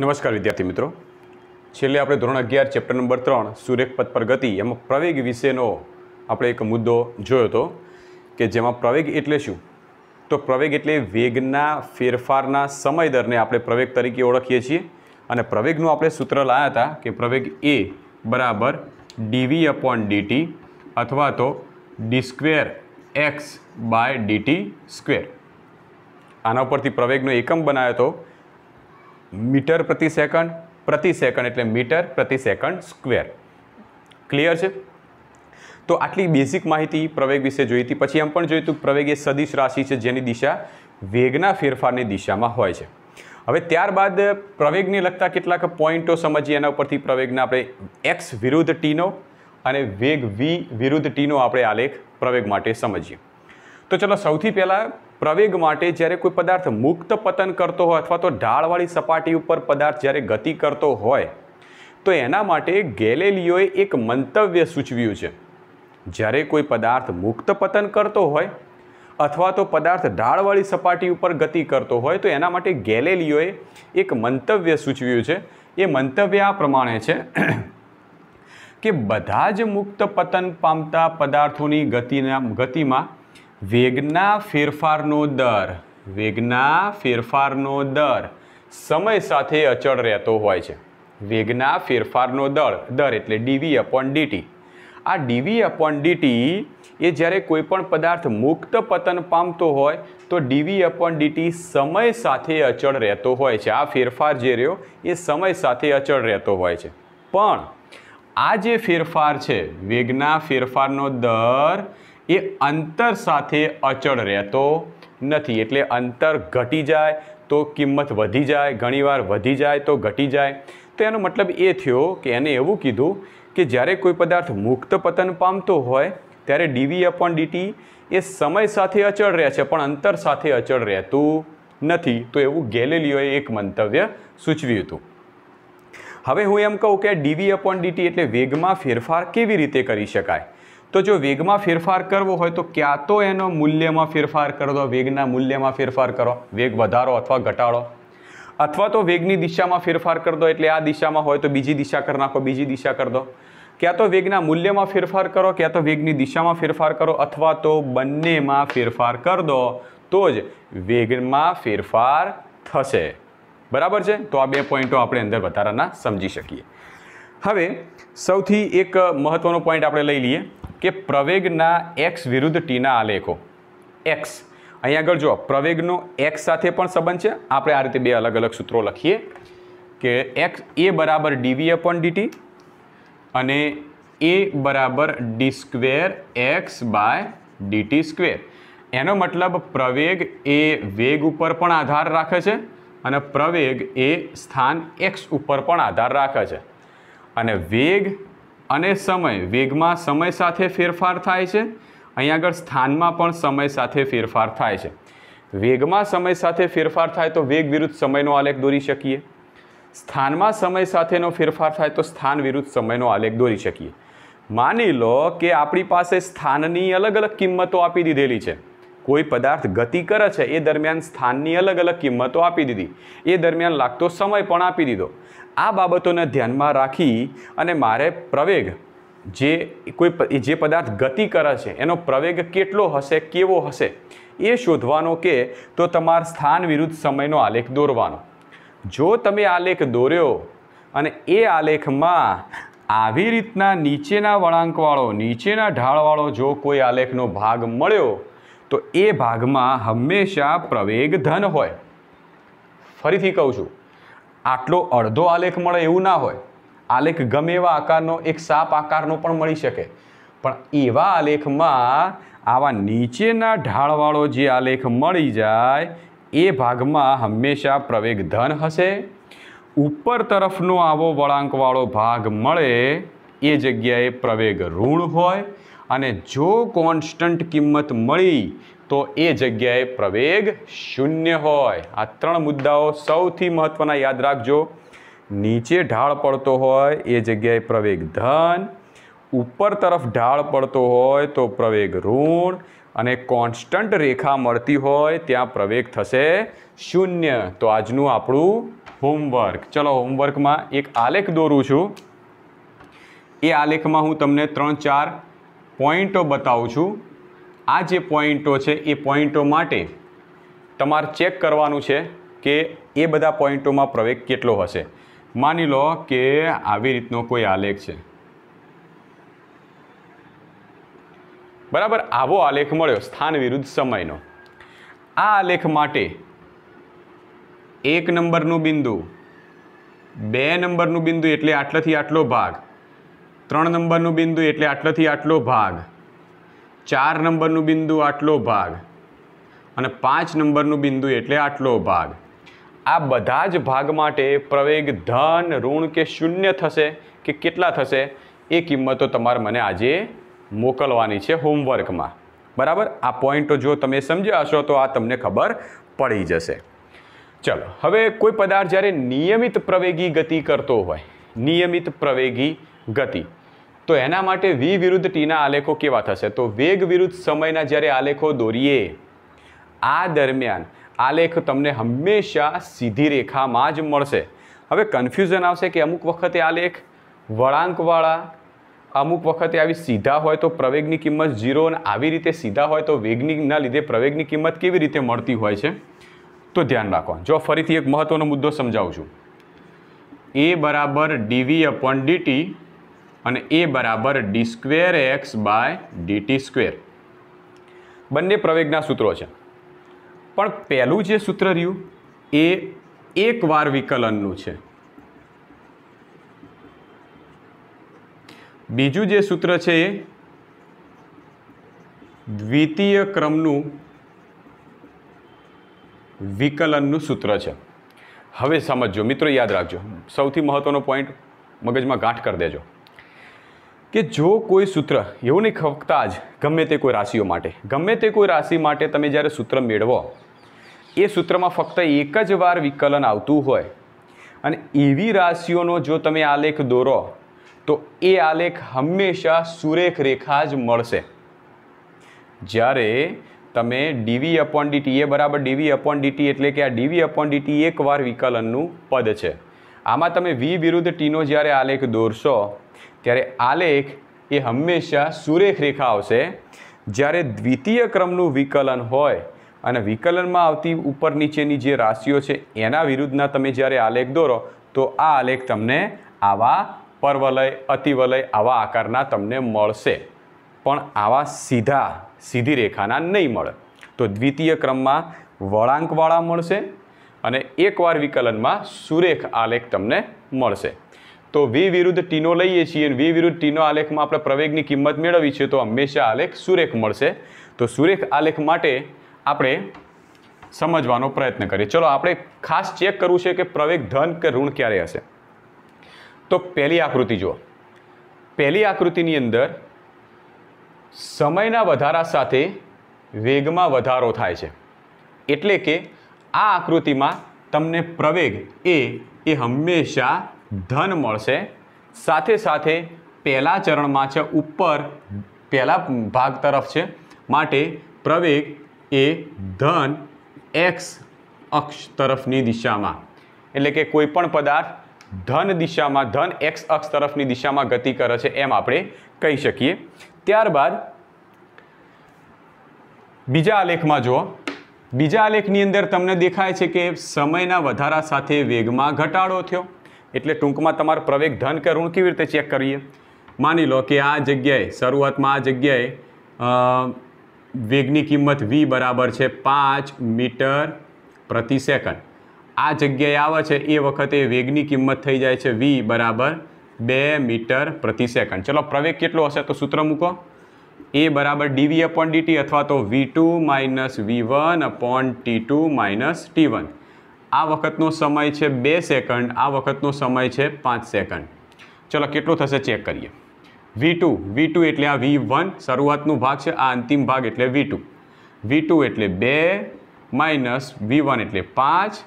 નમસ્કાર વિદ્યાર્થી મિત્રો છેલ્લે આપણે ધોરણ અગિયાર ચેપ્ટર નંબર ત્રણ સુરેખપથ પર ગતિ એમાં પ્રવેગ વિશેનો આપણે એક મુદ્દો જોયો હતો કે જેમાં પ્રવેગ એટલે શું તો પ્રવેગ એટલે વેગના ફેરફારના સમય દરને આપણે પ્રવેગ તરીકે ઓળખીએ છીએ અને પ્રવેગનું આપણે સૂત્ર લાયા હતા કે પ્રવેગ એ બરાબર ડીવી અપોન ડીટી અથવા તો d square x by d t square આના ઉપરથી પ્રવેગનો એકમ બનાવ્યો હતો મીટર પ્રતિ સેકન્ડ પ્રતિ સેકન્ડ એટલે મીટર પ્રતિ સેકન્ડ સ્ક્વેર ક્લિયર છે તો આટલી બેઝિક માહિતી પ્રવેગ વિશે જોઈ હતી પછી એમ પણ જોયું હતું પ્રવેગ એ સદિશ રાશિ છે જેની દિશા વેગના ફેરફારની દિશામાં હોય છે હવે ત્યારબાદ પ્રવેગને લગતા કેટલાક પોઈન્ટો સમજીએ એના ઉપરથી પ્રવેગને આપણે એક્સ વિરુદ્ધ ટીનો અને વેગ વી વિરુદ્ધ ટીનો આપણે આલેખ પ્રવેગ માટે સમજીએ તો ચલો સૌથી પહેલાં પ્રવેગ માટે જ્યારે કોઈ પદાર્થ મુક્ત પતન કરતો હોય અથવા તો ઢાળવાળી સપાટી ઉપર પદાર્થ જ્યારે ગતિ કરતો હોય તો એના માટે ગેલેલિયોએ એક મંતવ્ય સૂચવ્યું છે જ્યારે કોઈ પદાર્થ મુક્ત પતન કરતો હોય અથવા તો પદાર્થ ઢાળવાળી સપાટી ઉપર ગતિ કરતો હોય તો એના માટે ગેલેલિયોએ એક મંતવ્ય સૂચવ્યું છે એ મંતવ્ય આ પ્રમાણે છે કે બધા જ મુક્ત પતન પામતા પદાર્થોની ગતિના ગતિમાં વેગના ફેરફારનો દર વેગના ફેરફારનો દર સમય સાથે અચળ રહેતો હોય છે વેગના ફેરફારનો દર દર એટલે ડીવી અપોન ડીટી આ ડીવી અપોન ડીટી એ જ્યારે કોઈપણ પદાર્થ મુક્ત પતન પામતો હોય તો ડીવી અપોન ડીટી સમય સાથે અચળ રહેતો હોય છે આ ફેરફાર જે રહ્યો એ સમય સાથે અચળ રહેતો હોય છે પણ આ જે ફેરફાર છે વેગના ફેરફારનો દર એ અંતર સાથે અચળ રહેતો નથી એટલે અંતર ઘટી જાય તો કિંમત વધી જાય ઘણીવાર વધી જાય તો ઘટી જાય તો એનો મતલબ એ થયો કે એને એવું કીધું કે જ્યારે કોઈ પદાર્થ મુક્ત પતન પામતો હોય ત્યારે ડીવી અપોન ડીટી એ સમય સાથે અચળ રહે છે પણ અંતર સાથે અચળ રહેતું નથી તો એવું ગેલેલીઓએ એક મંતવ્ય સૂચવ્યું હતું હવે હું એમ કહું કે ડીવી અપોન ડીટી એટલે વેગમાં ફેરફાર કેવી રીતે કરી શકાય તો જો વેગમાં ફેરફાર કરવો હોય તો ક્યાં તો એનો મૂલ્યમાં ફેરફાર કરી દો વેગના મૂલ્યમાં ફેરફાર કરો વેગ વધારો અથવા ઘટાડો અથવા તો વેગની દિશામાં ફેરફાર કરી દો એટલે આ દિશામાં હોય તો બીજી દિશા કરી નાખો બીજી દિશા કરી દો ક્યાં તો વેગના મૂલ્યમાં ફેરફાર કરો ક્યાં તો વેગની દિશામાં ફેરફાર કરો અથવા તો બંનેમાં ફેરફાર કરી દો તો જ વેગમાં ફેરફાર થશે બરાબર છે તો આ બે પોઈન્ટો આપણે અંદર વધારાના સમજી શકીએ હવે સૌથી એક મહત્ત્વનો પોઈન્ટ આપણે લઈ લઈએ કે પ્રવેગના એક્સ વિરુદ્ધ ટીના આલેખો એક્સ અહીંયા આગળ જો પ્રવેગનો એક્સ સાથે પણ સંબંધ છે આપણે આ રીતે બે અલગ અલગ સૂત્રો લખીએ કે એક્સ એ બરાબર ડીવી અપોન ડીટી અને એ બરાબર d square x by d t square એનો મતલબ પ્રવેગ એ વેગ ઉપર પણ આધાર રાખે છે અને પ્રવેગ એ સ્થાન એક્સ ઉપર પણ આધાર રાખે છે અને વેગ અને સમય વેગમાં સમય સાથે ફેરફાર થાય છે અહીં આગળ સ્થાનમાં પણ સમય સાથે ફેરફાર થાય છે વેગમાં સમય સાથે ફેરફાર થાય તો વેગ વિરુદ્ધ સમયનો આલેખ દોરી શકીએ સ્થાનમાં સમય સાથેનો ફેરફાર થાય તો સ્થાન વિરુદ્ધ સમયનો આલેખ દોરી શકીએ માની લો કે આપણી પાસે સ્થાનની અલગ અલગ કિંમતો આપી દીધેલી છે કોઈ પદાર્થ ગતિ કરે છે એ દરમિયાન સ્થાનની અલગ અલગ કિંમતો આપી દીધી એ દરમિયાન લાગતો સમય પણ આપી દીધો આ બાબતોને ધ્યાનમાં રાખી અને મારે પ્રવેગ જે કોઈ જે પદાર્થ ગતિ કરે છે એનો પ્રવેગ કેટલો હશે કેવો હશે એ શોધવાનો કે તો તમારા સ્થાન વિરુદ્ધ સમયનો આલેખ દોરવાનો જો તમે આલેખ દોર્યો અને એ આલેખમાં આવી રીતના નીચેના વળાંકવાળો નીચેના ઢાળવાળો જો કોઈ આલેખનો ભાગ મળ્યો તો એ ભાગમાં હંમેશા પ્રવેગ ધન હોય ફરીથી કહું છું આટલો અડધો આલેખ મળે એવું ના હોય આલેખ ગમે એવા આકારનો એક સાપ આકારનો પણ મળી શકે પણ એવા આલેખમાં આવા નીચેના ઢાળવાળો જે આલેખ મળી જાય એ ભાગમાં હંમેશા પ્રવેગ ધન હશે ઉપર તરફનો આવો વળાંકવાળો ભાગ મળે એ જગ્યાએ પ્રવેગ ઋણ હોય અને જો કોન્સ્ટન્ટ કિંમત મળી તો એ જગ્યાએ પ્રવેગ શૂન્ય હોય આ ત્રણ મુદ્દાઓ સૌથી મહત્ત્વના યાદ રાખજો નીચે ઢાળ પડતો હોય એ જગ્યાએ પ્રવેગ ધન ઉપર તરફ ઢાળ પડતો હોય તો પ્રવેગ ઋણ અને કોન્સ્ટન્ટ રેખા મળતી હોય ત્યાં પ્રવેગ થશે શૂન્ય તો આજનું આપણું હોમવર્ક ચલો હોમવર્કમાં એક આલેખ દોરું છું એ આલેખમાં હું તમને ત્રણ ચાર પોઈન્ટો બતાવું છું આ જે પોઈન્ટો છે એ પોઈન્ટો માટે તમારે ચેક કરવાનું છે કે એ બધા પોઈન્ટોમાં પ્રવેગ કેટલો હશે માની લો કે આવી રીતનો કોઈ આલેખ છે બરાબર આવો આલેખ મળ્યો સ્થાન વિરુદ્ધ સમયનો આ આલેખ માટે એક નંબરનું બિંદુ બે નંબરનું બિંદુ એટલે આટલાથી આટલો ભાગ ત્રણ નંબરનું બિંદુ એટલે આટલાથી આટલો ભાગ ચાર નંબરનું બિંદુ આટલો ભાગ અને પાંચ નંબરનું બિંદુ એટલે આટલો ભાગ આ બધા જ ભાગ માટે પ્રવેગ ધન ઋણ કે શૂન્ય થશે કે કેટલા થશે એ કિંમતો તમારે મને આજે મોકલવાની છે હોમવર્કમાં બરાબર આ પોઈન્ટો જો તમે સમજ્યા તો આ તમને ખબર પડી જશે ચલો હવે કોઈ પદાર્થ જ્યારે નિયમિત પ્રવેગી ગતિ કરતો હોય નિયમિત પ્રવેગી ગતિ તો એના માટે વી વિરુદ્ધ ટીના આલેખો કેવા થશે તો વેગ વિરુદ્ધ સમયના જ્યારે આલેખો દોરીએ આ દરમિયાન આલેખ તમને હંમેશા સીધી રેખામાં જ મળશે હવે કન્ફ્યુઝન આવશે કે અમુક વખતે આલેખ વળાંકવાળા અમુક વખતે આવી સીધા હોય તો પ્રવેગની કિંમત ઝીરો અને આવી રીતે સીધા હોય તો વેગનીના લીધે પ્રવેગની કિંમત કેવી રીતે મળતી હોય છે તો ધ્યાન રાખો જો ફરીથી એક મહત્ત્વનો મુદ્દો સમજાવું છું એ બરાબર ડીવી અપોન ડીટી અને એ બરાબર d square x by d t square બંને પ્રવેગના સૂત્રો છે પણ પહેલું જે સૂત્ર રહ્યું એ એકવાર વિકલનનું છે બીજું જે સૂત્ર છે એ દ્વિતીય ક્રમનું વિકલનનું સૂત્ર છે હવે સમજો મિત્રો યાદ રાખજો સૌથી મહત્વનો પોઈન્ટ મગજમાં ગાંઠ કરી દેજો કે જો કોઈ સૂત્ર એવું નહીં ખવતા જ ગમે તે કોઈ રાશિઓ માટે ગમે તે કોઈ રાશિ માટે તમે જ્યારે સૂત્ર મેળવો એ સૂત્રમાં ફક્ત એક જ વાર વિકલન આવતું હોય અને એવી રાશિઓનો જો તમે આલેખ દોરો તો એ આલેખ હંમેશા સુરેખ રેખા જ મળશે જ્યારે તમે ડીવી અપોન ડીટી એ બરાબર ડીવી અપોન ડીટી એટલે કે આ ડીવી અપોન ડીટી એકવાર વિકલનનું પદ છે આમાં તમે વી વિરુદ્ધ ટીનો જ્યારે આલેખ દોરશો ત્યારે આલેખ એ હંમેશા સુરેખ રેખા આવશે જ્યારે દ્વિતીય ક્રમનું વિકલન હોય અને વિકલનમાં આવતી ઉપર નીચેની જે રાશિઓ છે એના વિરુદ્ધના તમે જ્યારે આલેખ દોરો તો આ આલેખ તમને આવા પરવલય અતિવલય આવા આકારના તમને મળશે પણ આવા સીધા સીધી રેખાના નહીં મળે તો દ્વિતીય ક્રમમાં વળાંકવાળા મળશે અને એકવાર વિકલનમાં સુરેખ આલેખ તમને મળશે તો વી વિરુદ્ધ ટીનો લઈએ છીએ વી વિરુદ્ધ ટીનો આલેખમાં આપણે પ્રવેગની કિંમત મેળવી છે તો હંમેશા આલેખ સુરેખ મળશે તો સુરેખ આલેખ માટે આપણે સમજવાનો પ્રયત્ન કરીએ ચલો આપણે ખાસ ચેક કરવું છે કે પ્રવેગ ધન કે ઋણ ક્યારે હશે તો પહેલી આકૃતિ જુઓ પહેલી આકૃતિની અંદર સમયના વધારા સાથે વેગમાં વધારો થાય છે એટલે કે આ આકૃતિમાં તમને પ્રવેગ એ એ હંમેશા ધન મળશે સાથે સાથે પહેલા ચરણમાં છે ઉપર પહેલા ભાગ તરફ છે માટે પ્રવેગ એ ધન એક્સ અક્ષ તરફની દિશામાં એટલે કે કોઈપણ પદાર્થ ધન દિશામાં ધન એક્સ અક્ષ તરફની દિશામાં ગતિ કરે છે એમ આપણે કહી શકીએ ત્યારબાદ બીજા આલેખમાં જુઓ બીજા આલેખની અંદર તમને દેખાય છે કે સમયના વધારા સાથે વેગમાં ઘટાડો થયો એટલે ટૂંકમાં તમારું પ્રવેગ ધન કે ઋણ કેવી રીતે ચેક કરીએ માની લો કે આ જગ્યાએ શરૂઆતમાં આ જગ્યાએ વેગની કિંમત વી બરાબર છે પાંચ મીટર પ્રતિ સેકન્ડ આ જગ્યાએ આવે છે એ વખતે વેગની કિંમત થઈ જાય છે વી બરાબર બે મીટર પ્રતિ સેકન્ડ ચલો પ્રવેગ કેટલો હશે તો સૂત્ર મૂકો એ બરાબર ડીવી અપોન ડીટી અથવા તો v two minus v one upon t two minus t one આ વખતનો સમય છે બે સેકન્ડ આ વખતનો સમય છે પાંચ સેકન્ડ ચલો કેટલું થશે ચેક કરીએ વી ટુ વી ટુ એટલે આ વી વન શરૂઆતનું ભાગ છે આ અંતિમ ભાગ એટલે વી ટુ વી ટુ એટલે બે માઇનસ વી વન એટલે પાંચ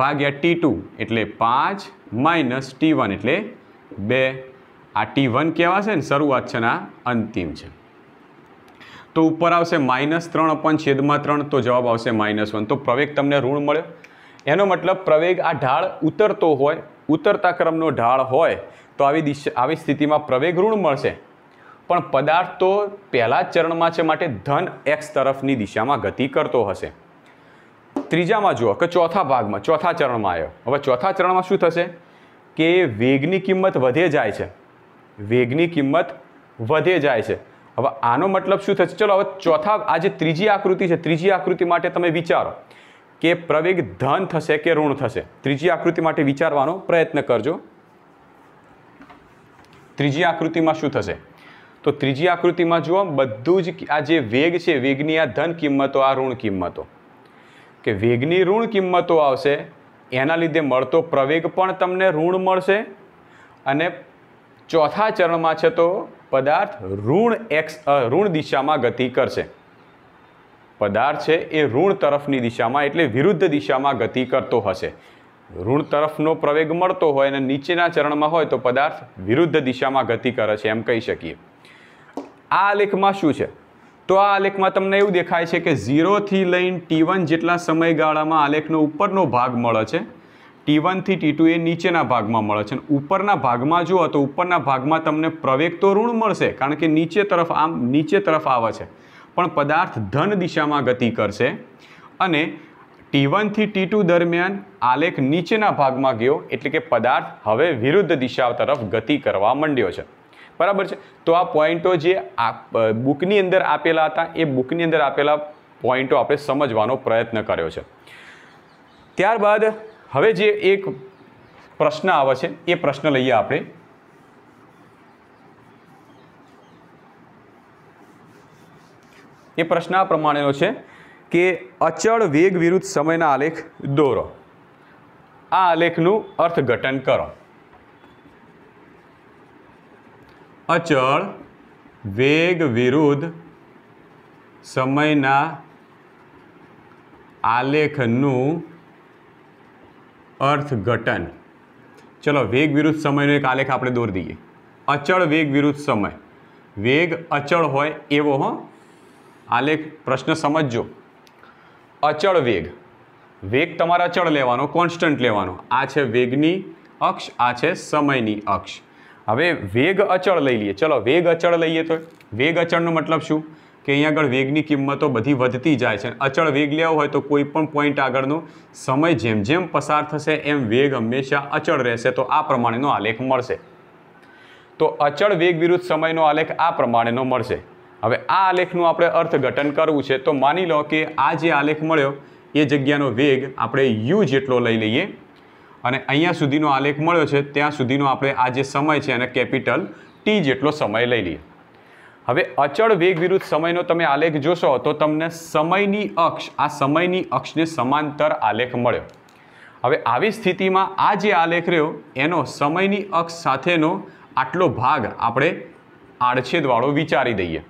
ભાગ્યા ટી ટુ એટલે પાંચ માઇનસ ટી વન એટલે બે આ ટી વન કહેવાશે ને શરૂઆત છે ને આ અંતિમ છે તો ઉપર આવશે માઇનસ ત્રણ અપન છેદમાં ત્રણ તો જવાબ આવશે માઇનસ વન તો પ્રવેગ તમને ઋણ મળ્યો એનો મતલબ પ્રવેગ આ ઢાળ ઉતરતો હોય ઉતરતા ક્રમનો ઢાળ હોય તો આવી દિશા આવી સ્થિતિમાં પ્રવેગ ઋણ મળશે પણ પદાર્થ તો પહેલા ચરણમાં છે માટે ધન એક્સ તરફની દિશામાં ગતિ કરતો હશે ત્રીજામાં જુઓ કે ચોથા ભાગમાં ચોથા ચરણમાં આવ્યો હવે ચોથા ચરણમાં શું થશે કે વેગની કિંમત વધે જાય છે વેગની કિંમત વધે જાય છે હવે આનો મતલબ શું થશે ચલો હવે ચોથા આ જે ત્રીજી આકૃતિ છે ત્રીજી આકૃતિ માટે તમે વિચારો કે પ્રવેગ ધન થશે કે ઋણ થશે ત્રીજી આકૃતિ માટે વિચારવાનો પ્રયત્ન કરજો ત્રીજી આકૃતિમાં શું થશે તો ત્રીજી આકૃતિમાં જુઓ બધું જ આ જે વેગ છે વેગની આ ધન કિંમતો આ ઋણ કિંમતો કે વેગની ઋણ કિંમતો આવશે એના લીધે મળતો પ્રવેગ પણ તમને ઋણ મળશે અને ચોથા ચરણમાં છે તો પદાર્થ ઋણ એક્સ ઋણ દિશામાં ગતિ કરશે પદાર્થ છે એ ઋણ તરફની દિશામાં એટલે વિરુદ્ધ દિશામાં ગતિ કરતો હશે ઋણ તરફનો પ્રવેગ મળતો હોય અને નીચેના ચરણમાં હોય તો પદાર્થ વિરુદ્ધ દિશામાં ગતિ કરે છે એમ કહી શકીએ આ આલેખમાં શું છે તો આ આલેખમાં તમને એવું દેખાય છે કે ઝીરોથી લઈને ટી જેટલા સમયગાળામાં આલેખનો ઉપરનો ભાગ મળે છે ટી વનથી ટી ટુ એ નીચેના ભાગમાં મળે છે ઉપરના ભાગમાં જુઓ તો ઉપરના ભાગમાં તમને પ્રવેગ તો ઋણ મળશે કારણ કે નીચે તરફ આમ નીચે તરફ આવે છે પણ પદાર્થ ધન દિશામાં ગતિ કરશે અને ટી વનથી ટી દરમિયાન આલેખ નીચેના ભાગમાં ગયો એટલે કે પદાર્થ હવે વિરુદ્ધ દિશા તરફ ગતિ કરવા માંડ્યો છે બરાબર છે તો આ પોઈન્ટો જે આ બુકની અંદર આપેલા હતા એ બુકની અંદર આપેલા પોઈન્ટો આપણે સમજવાનો પ્રયત્ન કર્યો છે ત્યારબાદ હવે જે એક પ્રશ્ન આવે છે એ પ્રશ્ન લઈએ આપણે એ પ્રશ્ન આ પ્રમાણેનો છે કે અચળ વેગ વિરુદ્ધ સમયના આલેખ દોરો આ આલેખનું અર્થઘટન કરો અચળ વેગ વિરુદ્ધ સમયના આલેખનું અર્થઘટન ચલો વેગ વિરુદ્ધ સમયનો એક આલેખ આપણે દોરી દઈએ અચળ વેગ વિરુદ્ધ સમય વેગ અચળ હોય એવો હો આલેખ પ્રશ્ન સમજજો અચળ વેગ વેગ તમારે અચળ લેવાનો કોન્સ્ટન્ટ લેવાનો આ છે વેગની અક્ષ આ છે સમયની અક્ષ હવે વેગ અચળ લઈ લઈએ ચલો વેગ અચળ લઈએ તો વેગ અચળનો મતલબ શું કે અહીંયા આગળ વેગની કિંમતો બધી વધતી જાય છે અચળ વેગ લેવો હોય તો કોઈ પણ પોઈન્ટ આગળનો સમય જેમ જેમ પસાર થશે એમ વેગ હંમેશા અચળ રહેશે તો આ પ્રમાણેનો આલેખ મળશે તો અચળ વેગ વિરુદ્ધ સમયનો આલેખ આ પ્રમાણેનો મળશે હવે આ આલેખનું આપણે અર્થઘટન કરવું છે તો માની લો કે આ જે આલેખ મળ્યો એ જગ્યાનો વેગ આપણે યુ જેટલો લઈ લઈએ અને અહીંયા સુધીનો આલેખ મળ્યો છે ત્યાં સુધીનો આપણે આ જે સમય છે એને કેપિટલ ટી જેટલો સમય લઈ લઈએ હવે અચળ વેગ વિરુદ્ધ સમયનો તમે આલેખ જોશો તો તમને સમયની અક્ષ આ સમયની અક્ષને સમાંતર આલેખ મળ્યો હવે આવી સ્થિતિમાં આ જે આલેખ રહ્યો એનો સમયની અક્ષ સાથેનો આટલો ભાગ આપણે આડછેદવાળો વિચારી દઈએ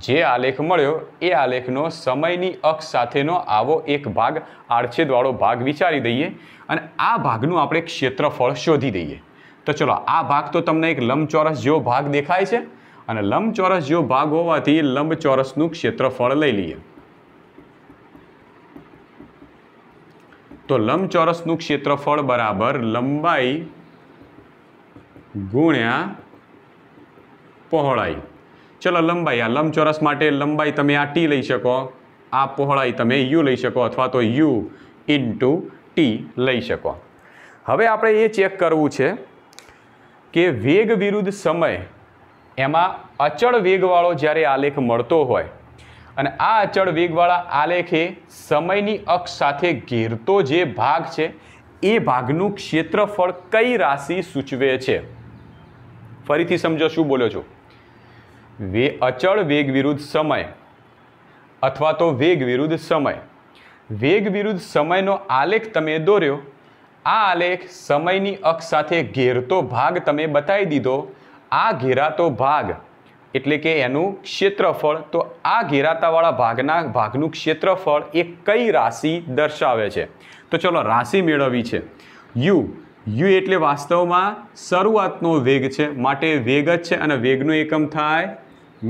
જે આલેખ મળ્યો એ આલેખનો સમયની અક્ષ સાથેનો આવો એક ભાગ આડછેદવાળો ભાગ વિચારી દઈએ અને આ ભાગનું આપણે ક્ષેત્રફળ શોધી દઈએ તો ચલો આ ભાગ તો તમને એક લંબચોરસ જેવો ભાગ દેખાય છે અને લંબચોરસ જેવો ભાગ હોવાથી લંબચોરસનું ક્ષેત્રફળ લઈ લઈએ તો લંબચોરસનું ક્ષેત્રફળ બરાબર લંબાઈ ગુણ્યા પહોળાઈ ચલો લંબાઈ આ લંબચોરસ માટે લંબાઈ તમે આ ટી લઈ શકો આ પહોળાઈ તમે યુ લઈ શકો અથવા તો યુ ઇન્ટુ ટી લઈ શકો હવે આપણે એ ચેક કરવું છે કે વેગ વિરુદ્ધ સમય એમાં અચળ વેગવાળો જ્યારે આલેખ મળતો હોય અને આ અચળ વેગવાળા આલેખ એ સમયની અક્ષ સાથે ઘેરતો જે ભાગ છે એ ભાગનું ક્ષેત્રફળ કઈ રાશિ સૂચવે છે ફરીથી સમજો શું બોલ્યો છું વે અચળ વેગ વિરુદ્ધ સમય અથવા તો વેગ વિરુદ્ધ સમય વેગ વિરુદ્ધ સમયનો આલેખ તમે દોર્યો આ આલેખ સમયની અક્ષ સાથે ઘેરતો ભાગ તમે બતાવી દીધો આ ઘેરાતો ભાગ એટલે કે એનું ક્ષેત્રફળ તો આ ઘેરાતાવાળા ભાગના ભાગનું ક્ષેત્રફળ એ કઈ રાશિ દર્શાવે છે તો ચલો રાશિ મેળવવી છે યુ યુ એટલે વાસ્તવમાં શરૂઆતનો વેગ છે માટે વેગ જ છે અને વેગનું એકમ થાય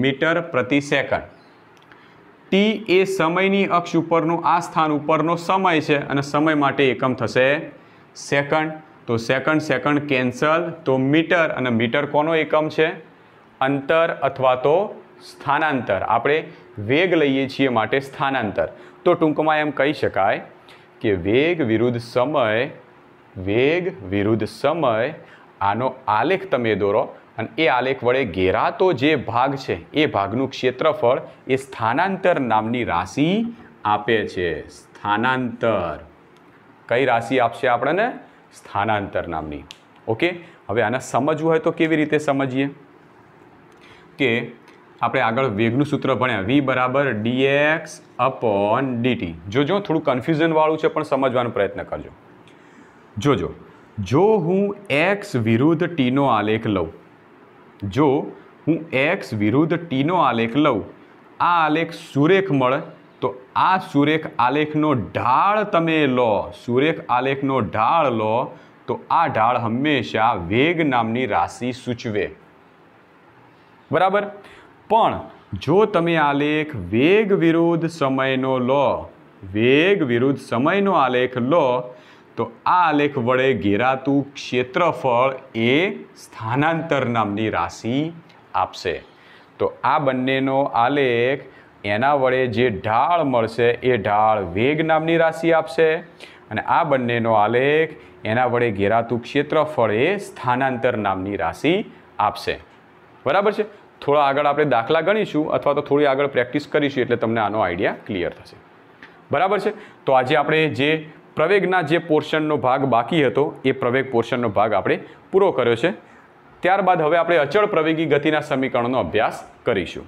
મીટર પ્રતિ સેકન્ડ ટી એ સમયની અક્ષ ઉપરનું આ સ્થાન ઉપરનો સમય છે અને સમય માટે એકમ થશે સેકન્ડ તો સેકન્ડ સેકન્ડ કેન્સલ તો મીટર અને મીટર કોનો એકમ છે અંતર અથવા તો સ્થાનાંતર આપણે વેગ લઈએ છીએ માટે સ્થાનાંતર તો ટૂંકમાં એમ કહી શકાય કે વેગ વિરુદ્ધ સમય વેગ વિરુદ્ધ સમય આનો આલેખ તમે દોરો અને એ આલેખ વડે ઘેરાતો જે ભાગ છે એ ભાગનું ક્ષેત્રફળ એ સ્થાનાંતર નામની રાશિ આપે છે સ્થાનાંતર કઈ રાશિ આપશે આપણને સ્થાનાંતર નામની ઓકે હવે આને સમજવું હોય તો કેવી રીતે સમજીએ કે આપણે આગળ વેગનું સૂત્ર ભણ્યા વી બરાબર ડીએક્સ અપોન ડીટી જોજો થોડું કન્ફ્યુઝનવાળું છે પણ સમજવાનો પ્રયત્ન કરજો જોજો જો હું એક્સ વિરુદ્ધ ટીનો આલેખ લઉં જો હું એક્સ વિરુદ્ધ ટીનો આલેખ લઉં આ આલેખ સુરેખ મળે તો આ સુરેખ આલેખનો ઢાળ તમે લો સુરેખ આલેખનો ઢાળ લો તો આ ઢાળ હંમેશા વેગ નામની રાશિ સૂચવે બરાબર પણ જો તમે આલેખ વેગ વિરુદ્ધ સમયનો લો વેગ વિરુદ્ધ સમયનો આલેખ લો તો આ આલેખ વડે ઘેરાતું ક્ષેત્રફળ એ સ્થાનાંતર નામની રાશિ આપશે તો આ બંનેનો આલેખ એના વડે જે ઢાળ મળશે એ ઢાળ વેગ નામની રાશિ આપશે અને આ બંનેનો આલેખ એના વડે ઘેરાતું ક્ષેત્રફળ એ સ્થાનાંતર નામની રાશિ આપશે બરાબર છે થોડા આગળ આપણે દાખલા ગણીશું અથવા તો થોડી આગળ પ્રેક્ટિસ કરીશું એટલે તમને આનો આઈડિયા ક્લિયર થશે બરાબર છે તો આજે આપણે જે પ્રવેગના જે પોર્શનનો ભાગ બાકી હતો એ પ્રવેગ પોર્શનનો ભાગ આપણે પૂરો કર્યો છે ત્યારબાદ હવે આપણે અચળ પ્રવેગી ગતિના સમીકરણનો અભ્યાસ કરીશું